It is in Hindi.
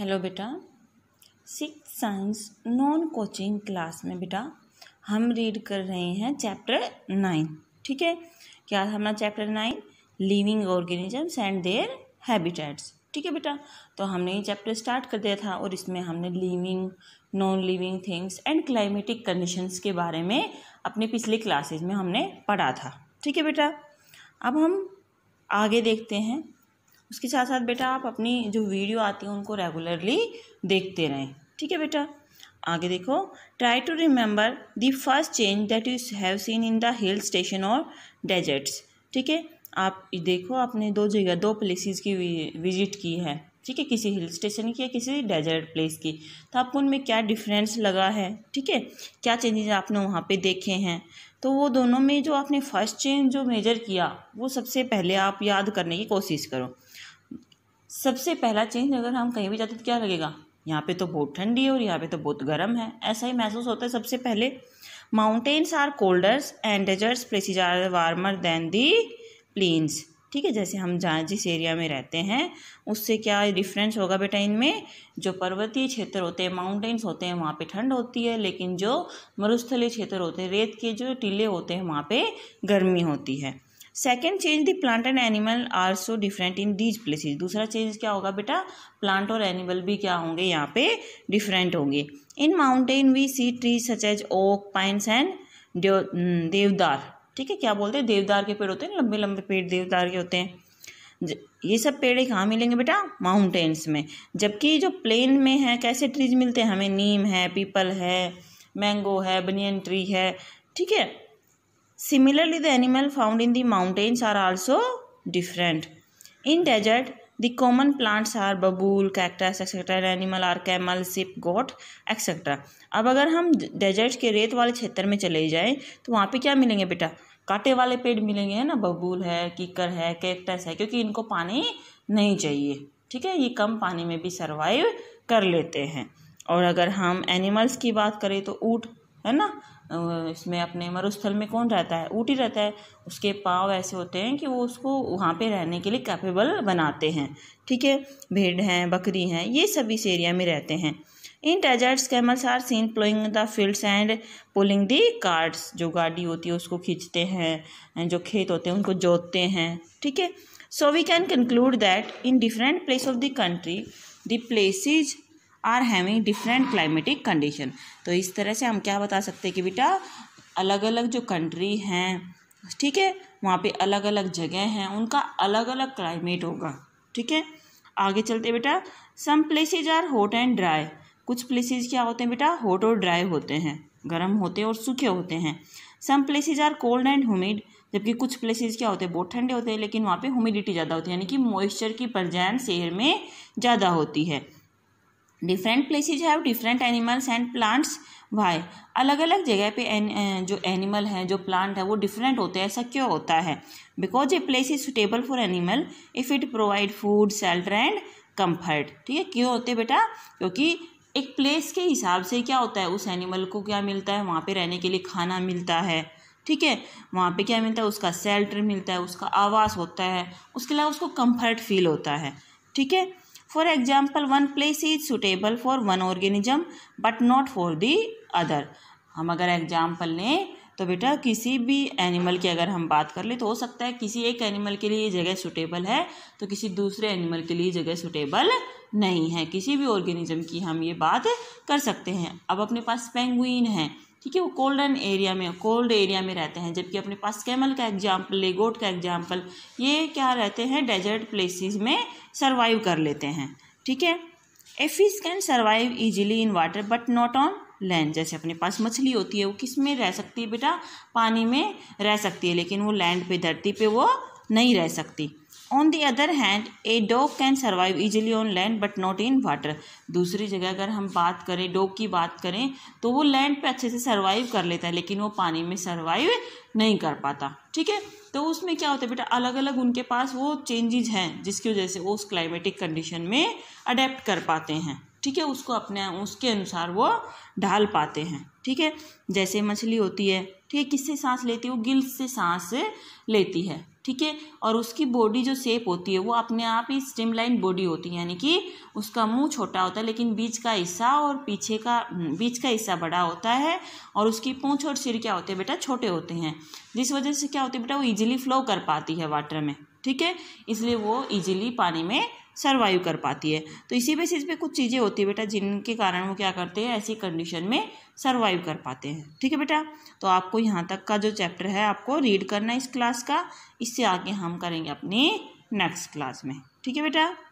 हेलो बेटा six science non coaching class में बेटा हम रीड कर रहे हैं चैप्टर नाइन ठीक है क्या हमारा chapter nine living organisms and their habitats ठीक है बेटा तो हमने ये चैप्टर स्टार्ट कर दिया था और इसमें हमने living non living things and climatic conditions के बारे में अपने पिछले क्लासेज में हमने पढ़ा था ठीक है बेटा अब हम आगे देखते हैं उसके साथ साथ बेटा आप अपनी जो वीडियो आती है उनको रेगुलरली देखते रहें ठीक है बेटा आगे देखो try to remember the first change that you have seen in the hill station और डेजर्ट्स ठीक है आप देखो आपने दो जगह दो प्लेसेस की विजिट की है ठीक है किसी हिल स्टेशन की या किसी डेजर्ट प्लेस की तो आपको उनमें क्या डिफरेंस लगा है ठीक है क्या चेंजेस आपने वहाँ पे देखे हैं तो वो दोनों में जो आपने फर्स्ट चेंज जो मेजर किया वो सबसे पहले आप याद करने की कोशिश करो सबसे पहला चेंज अगर हम कहीं भी जाते तो क्या लगेगा यहाँ पे तो बहुत ठंडी है और यहाँ पे तो बहुत गर्म है ऐसा ही महसूस होता है सबसे पहले mountains are colders and deserts places are warmer than the plains ठीक है जैसे हम जहाँ जिस एरिया में रहते हैं उससे क्या डिफरेंस होगा बेटा इनमें जो पर्वतीय क्षेत्र होते हैं माउंटेन्स होते हैं वहाँ पे ठंड होती है लेकिन जो मरुस्थलीय क्षेत्र होते हैं रेत के जो टीले होते हैं वहाँ पे गर्मी होती है second change the plant and animal are so different in these places दूसरा चेंज क्या होगा बेटा प्लांट और एनिमल भी क्या होंगे यहाँ पे डिफरेंट होंगे in mountain we see tree such as oak pines and deodar ठीक है क्या बोलते हैं देवदार के पेड़ होते हैं लंबे लंबे पेड़ देवदार के होते हैं ये सब पेड़ कहाँ मिलेंगे बेटा माउंटेन्स में जबकि जो प्लेन में है कैसे ट्रीज मिलते हैं हमें नीम है पीपल है मैंगो है बनियन ट्री है ठीक है Similarly, the animal found in the mountains are also different. In desert, the common plants are babul cactus etcetera animal are camel sheep goat etcetera अब अगर हम डेजर्ट के रेत वाले क्षेत्र में चले जाएं तो वहाँ पे क्या मिलेंगे बेटा कांटे वाले पेड़ मिलेंगे है ना बबूल है कीकर है कैक्टस है क्योंकि इनको पानी नहीं चाहिए ठीक है ये कम पानी में भी सर्वाइव कर लेते हैं और अगर हम एनिमल्स की बात करें तो ऊँट है ना इसमें अपने मरुस्थल में कौन रहता है ऊटी रहता है उसके पाँव ऐसे होते हैं कि वो उसको वहाँ पे रहने के लिए कैपेबल बनाते हैं ठीक है भेड़ हैं बकरी हैं ये सब इस एरिया में रहते हैं in deserts camels are seen ploughing the fields and pulling the carts जो गाड़ी होती है उसको खींचते हैं जो खेत होते हैं उनको जोतते हैं ठीक है so we can conclude that in different place of the country the places are having different climatic condition तो इस तरह से हम क्या बता सकते हैं कि बेटा अलग अलग जो कंट्री हैं ठीक है वहाँ पे अलग अलग जगह हैं उनका अलग अलग क्लाइमेट होगा ठीक है आगे चलते बेटा some places are hot and dry कुछ प्लेसेज क्या होते हैं बेटा हॉट और ड्राई होते हैं गर्म होते हैं और सूखे होते हैं some places are cold and humid जबकि कुछ प्लेसेज क्या होते हैं बहुत ठंडे होते हैं लेकिन वहाँ पे ह्यूमिडिटी ज़्यादा होती है यानी कि मॉइस्चर की परजैन शहर में ज़्यादा होती है different places have different animals and plants why अलग अलग जगह पे एन, जो एनिमल हैं जो प्लांट है वो डिफरेंट होते हैं ऐसा क्यों होता है because a place is suitable for animal if it provide food shelter and comfort ठीक है क्यों होते बेटा क्योंकि एक प्लेस के हिसाब से क्या होता है उस एनिमल को क्या मिलता है वहाँ पे रहने के लिए खाना मिलता है ठीक है वहाँ पे क्या मिलता है उसका सेल्टर मिलता है उसका आवास होता है उसके अलावा उसको कंफर्ट फील होता है ठीक है for example one place is suitable for one organism but not for the other हम अगर एग्जाम्पल लें तो बेटा किसी भी एनिमल की अगर हम बात कर ले तो हो सकता है किसी एक एनिमल के लिए जगह सुटेबल है तो किसी दूसरे एनिमल के लिए जगह सुटेबल नहीं है किसी भी ऑर्गेनिज्म की हम ये बात कर सकते हैं अब अपने पास पेंगुइन है ठीक है वो कोल्डन एरिया में कोल्ड एरिया में रहते हैं जबकि अपने पास कैमल का एग्जाम्पल लेगोट का एग्जाम्पल ये क्या रहते हैं डेजर्ट प्लेसेस में सर्वाइव कर लेते हैं ठीक है a fish can survive easily in water but not on land जैसे अपने पास मछली होती है वो किस में रह सकती है बेटा पानी में रह सकती है लेकिन वो लैंड पे धरती पे वो नहीं रह सकती on the other hand a dog can survive easily on land but not in water दूसरी जगह अगर हम बात करें डॉग की बात करें तो वो लैंड पे अच्छे से सर्वाइव कर लेता है लेकिन वो पानी में सर्वाइव नहीं कर पाता ठीक है तो उसमें क्या होता है बेटा अलग अलग उनके पास वो चेंजेज हैं जिसकी वजह से वो उस क्लाइमेटिक कंडीशन में अडेप्ट कर पाते हैं ठीक है उसको अपने उसके अनुसार वो ढाल पाते हैं ठीक है जैसे मछली होती है ठीक है किससे सांस लेती है वो गिल्स से सांस लेती है ठीक है और उसकी बॉडी जो शेप होती है वो अपने आप ही स्ट्रीमलाइन बॉडी होती है यानी कि उसका मुंह छोटा होता है लेकिन बीच का हिस्सा और पीछे का हम्म, बीच का हिस्सा बड़ा होता है और उसकी पूँछ और सिर क्या होते हैं बेटा छोटे होते हैं जिस वजह से क्या होती है बेटा वो ईजिली फ्लो कर पाती है वाटर में ठीक है इसलिए वो ईजिली पानी में सर्वाइव कर पाती है तो इसी बेसिस पे कुछ चीज़ें होती है बेटा जिनके कारण वो क्या करते हैं ऐसी कंडीशन में सर्वाइव कर पाते हैं ठीक है बेटा तो आपको यहाँ तक का जो चैप्टर है आपको रीड करना है इस क्लास का इससे आगे हम करेंगे अपनी नेक्स्ट क्लास में ठीक है बेटा